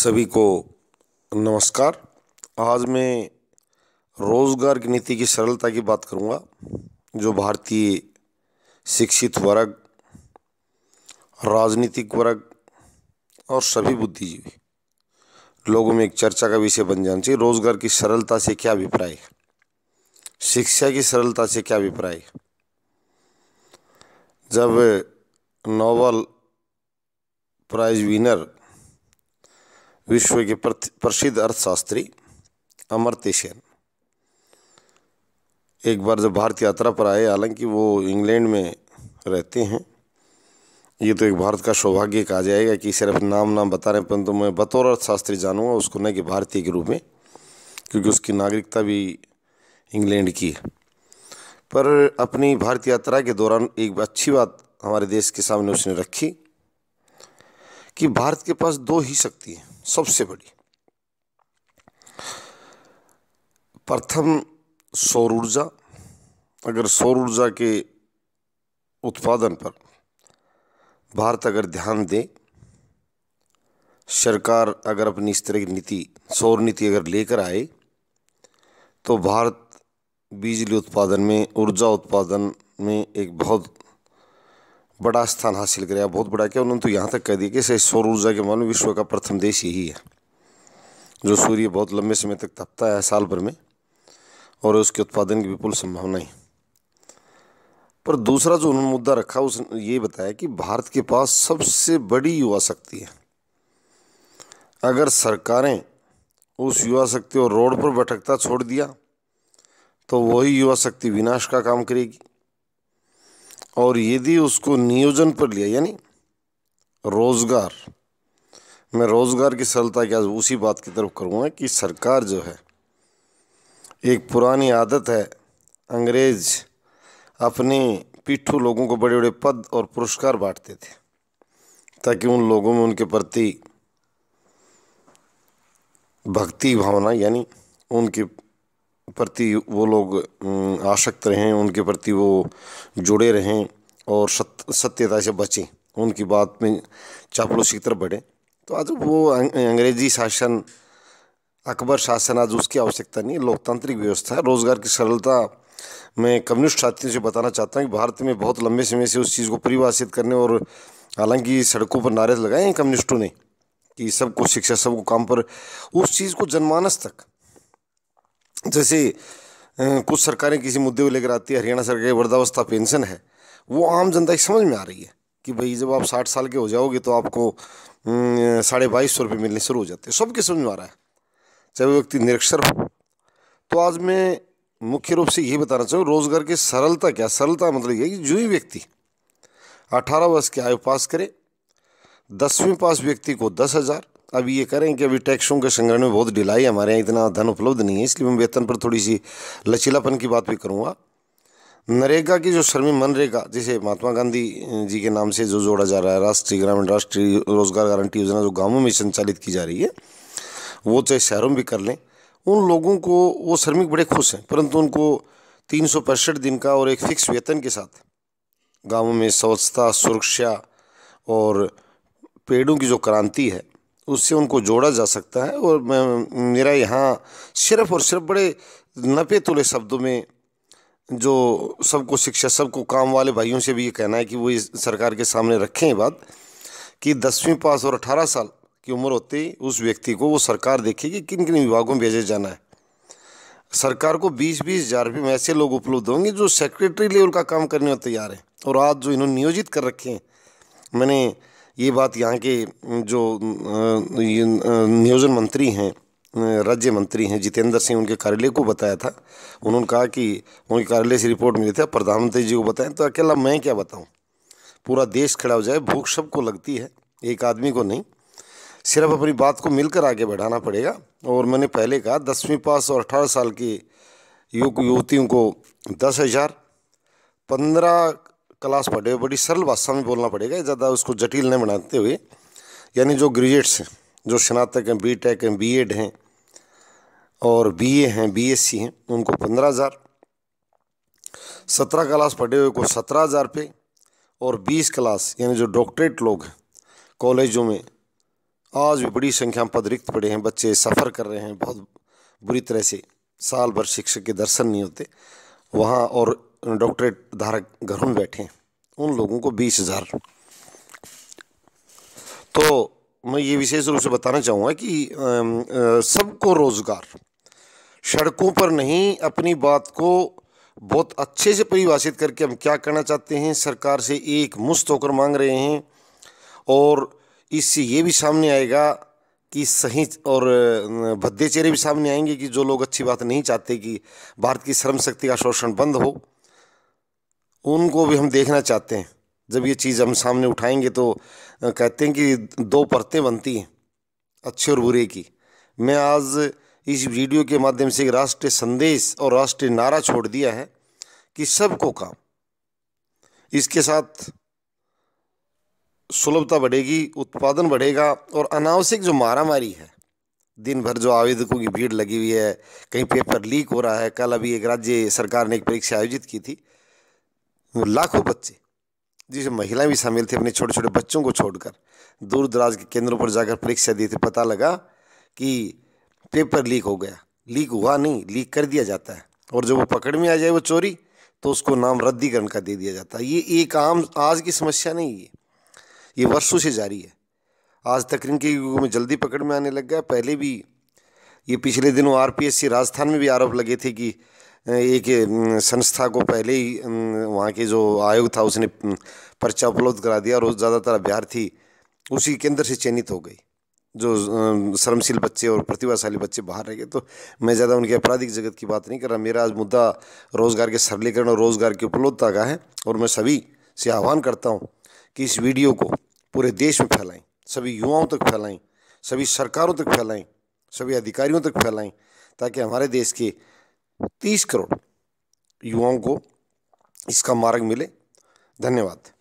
सभी को नमस्कार आज मैं रोज़गार की नीति की सरलता की बात करूंगा जो भारतीय शिक्षित वर्ग राजनीतिक वर्ग और सभी बुद्धिजीवी लोगों में एक चर्चा का विषय बन जाना चाहिए रोज़गार की सरलता से क्या अभिप्राय है शिक्षा की सरलता से क्या अभिप्राय है जब नोबल प्राइज़ विनर विश्व के प्रसिद्ध अर्थशास्त्री अमर्त्य सेन एक बार जब भारत यात्रा पर आए हालांकि वो इंग्लैंड में रहते हैं ये तो एक भारत का सौभाग्य कहा जाएगा कि सिर्फ नाम नाम बता रहे हैं परंतु तो मैं बतौर अर्थशास्त्री जानूंगा उसको न कि भारतीय के रूप में क्योंकि उसकी नागरिकता भी इंग्लैंड की है पर अपनी भारत यात्रा के दौरान एक अच्छी बात हमारे देश के सामने उसने रखी कि भारत के पास दो ही शक्ति है सबसे बड़ी प्रथम सौर ऊर्जा अगर सौर ऊर्जा के उत्पादन पर भारत अगर ध्यान दे सरकार अगर अपनी इस तरह की नीति सौर नीति अगर लेकर आए तो भारत बिजली उत्पादन में ऊर्जा उत्पादन में एक बहुत बड़ा स्थान हासिल कराया बहुत बड़ा क्या उन्होंने तो यहाँ तक कह दिया कि सौर ऊर्जा के मानो विश्व का प्रथम देश यही है जो सूर्य बहुत लंबे समय तक तपता है साल भर में और उसके उत्पादन की विपुल संभावना है पर दूसरा जो उन्होंने मुद्दा रखा उस ये बताया कि भारत के पास सबसे बड़ी युवा शक्ति है अगर सरकारें उस युवा शक्ति और रोड पर भटकता छोड़ दिया तो वही युवा शक्ति विनाश का काम करेगी और यदि उसको नियोजन पर लिया यानी रोज़गार मैं रोज़गार की सरलता के आज उसी बात की तरफ करूँगा कि सरकार जो है एक पुरानी आदत है अंग्रेज अपने पिट्ठू लोगों को बड़े बड़े पद और पुरस्कार बांटते थे ताकि उन लोगों में उनके प्रति भक्ति भावना यानी उनके प्रति वो लोग आशक्त रहें उनके प्रति वो जुड़े रहें और सत्य सत्यता से बचें उनकी बात में चापलूसी की तरफ बढ़ें तो आज वो अं, अंग्रेजी शासन अकबर शासन आज उसकी आवश्यकता नहीं है लोकतांत्रिक व्यवस्था है रोज़गार की सरलता मैं कम्युनिस्ट साथियों से बताना चाहता हूँ कि भारत में बहुत लंबे समय से उस चीज़ को परिभाषित करने और हालांकि सड़कों पर नारे लगाए हैं कम्युनिस्टों ने कि सबको शिक्षा सबको काम पर उस चीज़ को जनमानस तक जैसे कुछ सरकारें किसी मुद्दे को लेकर आती है हरियाणा सरकार की वृद्धावस्था पेंशन है वो आम जनता की समझ में आ रही है कि भाई जब आप साठ साल के हो जाओगे तो आपको साढ़े बाईस सौ रुपये मिलने शुरू हो जाते हैं सबके समझ में आ रहा है चाहे वो व्यक्ति निरक्षर हो तो आज मैं मुख्य रूप से यही बताना चाहूँ रोजगार की सरलता क्या सरलता मतलब यह कि जो ही व्यक्ति अठारह वर्ष की आयु पास करे दसवीं पास व्यक्ति को दस हज़ार अब ये करें कि अभी टैक्सों के संग्रहण में बहुत ढिलाई है हमारे यहाँ इतना धन उपलब्ध नहीं है इसलिए मैं वेतन पर थोड़ी सी लचीलापन की बात भी करूँगा नरेगा की जो श्रमिक मनरेगा जिसे महात्मा गांधी जी के नाम से जो जोड़ा जा रहा है राष्ट्रीय ग्रामीण राष्ट्रीय रोजगार गारंटी योजना जो गाँवों में संचालित की जा रही है वो चाहे शहरों में भी कर लें उन लोगों को वो श्रमिक बड़े खुश हैं परंतु उनको तीन सौ पैंसठ दिन का और एक फिक्स वेतन के साथ गाँवों में स्वच्छता सुरक्षा और पेड़ों की जो क्रांति है उससे उनको जोड़ा जा सकता है और मेरा यहाँ सिर्फ और सिर्फ बड़े नपे तुले शब्दों में जो सबको शिक्षा सबको काम वाले भाइयों से भी ये कहना है कि वो इस सरकार के सामने रखें बात कि दसवीं पास और अठारह साल की उम्र होते ही उस व्यक्ति को वो सरकार देखेगी कि किन किन विभागों में भेजे जाना है सरकार को बीस बीस हज़ार रुपये में ऐसे लोग उपलब्ध होंगे जो सेक्रेटरी लेवल का काम करने में तैयार हैं और आज जो इन्होंने नियोजित कर रखे हैं मैंने ये बात यहाँ के जो नियोजन मंत्री हैं राज्य मंत्री हैं जितेंद्र सिंह उनके कार्यालय को बताया था उन्होंने कहा कि उनके कार्यालय से रिपोर्ट मिली थी प्रधानमंत्री जी को बताएं तो अकेला मैं क्या बताऊं पूरा देश खड़ा हो जाए भूख सबको लगती है एक आदमी को नहीं सिर्फ अपनी बात को मिलकर आगे बढ़ाना पड़ेगा और मैंने पहले कहा दसवीं पास और अठारह साल के युवक युवतियों को दस हज़ार पंद्रह क्लास पढ़े हुए बड़ी सरल भाषा में बोलना पड़ेगा ज़्यादा उसको जटिल नहीं बनाते हुए यानी जो ग्रेजुएट्स हैं जो स्नातक हैं बी टेक हैं बी एड हैं और बी ए हैं बी एस सी हैं उनको पंद्रह हज़ार सत्रह क्लास पढ़े हुए को सत्रह हज़ार पे और बीस क्लास यानी जो डॉक्टरेट लोग हैं कॉलेजों में आज भी बड़ी संख्या में पद रिक्त पड़े हैं बच्चे सफ़र कर रहे हैं बहुत बुरी तरह से साल भर शिक्षक के दर्शन नहीं होते वहाँ और डॉक्टरेट धारक घरों में बैठे हैं उन लोगों को बीस हज़ार तो मैं ये विशेष रूप से बताना चाहूँगा कि सबको रोज़गार सड़कों पर नहीं अपनी बात को बहुत अच्छे से परिभाषित करके हम क्या करना चाहते हैं सरकार से एक मुस्त होकर मांग रहे हैं और इससे ये भी सामने आएगा कि सही और भद्दे चेहरे भी सामने आएंगे कि जो लोग अच्छी बात नहीं चाहते कि भारत की श्रम शक्ति का शोषण बंद हो उनको भी हम देखना चाहते हैं जब ये चीज़ हम सामने उठाएंगे तो कहते हैं कि दो परतें बनती हैं अच्छे और बुरे की मैं आज इस वीडियो के माध्यम से एक राष्ट्रीय संदेश और राष्ट्रीय नारा छोड़ दिया है कि सबको काम इसके साथ सुलभता बढ़ेगी उत्पादन बढ़ेगा और अनावश्यक जो मारामारी है दिन भर जो आवेदकों की भीड़ लगी हुई है कहीं पेपर लीक हो रहा है कल अभी एक राज्य सरकार ने एक परीक्षा आयोजित की थी वो लाखों बच्चे जिसमें महिलाएं भी शामिल थे अपने छोटे छोटे बच्चों को छोड़कर दूर दराज के केंद्रों पर जाकर परीक्षा दी थी पता लगा कि पेपर लीक हो गया लीक हुआ नहीं लीक कर दिया जाता है और जब वो पकड़ में आ जाए वो चोरी तो उसको नाम रद्दीकरण का दे दिया जाता है ये एक आम आज की समस्या नहीं है ये वर्षों से जारी है आज तकरीन के युग में जल्दी पकड़ में आने लग गया पहले भी ये पिछले दिनों आरपीएससी राजस्थान में भी आरोप लगे थे कि एक संस्था को पहले ही वहाँ के जो आयोग था उसने पर्चा उपलब्ध करा दिया और ज़्यादातर अभ्यर्थी उसी केंद्र से चयनित हो गई जो शर्मशील बच्चे और प्रतिभाशाली बच्चे बाहर रह गए तो मैं ज़्यादा उनके आपराधिक जगत की बात नहीं कर रहा मेरा आज मुद्दा रोज़गार के सरलीकरण और रोज़गार की उपलब्धता का है और मैं सभी से आह्वान करता हूँ कि इस वीडियो को पूरे देश में फैलाएं सभी युवाओं तक फैलाएं सभी सरकारों तक फैलाएं सभी अधिकारियों तक फैलाएं ताकि हमारे देश के तीस करोड़ युवाओं को इसका मार्ग मिले धन्यवाद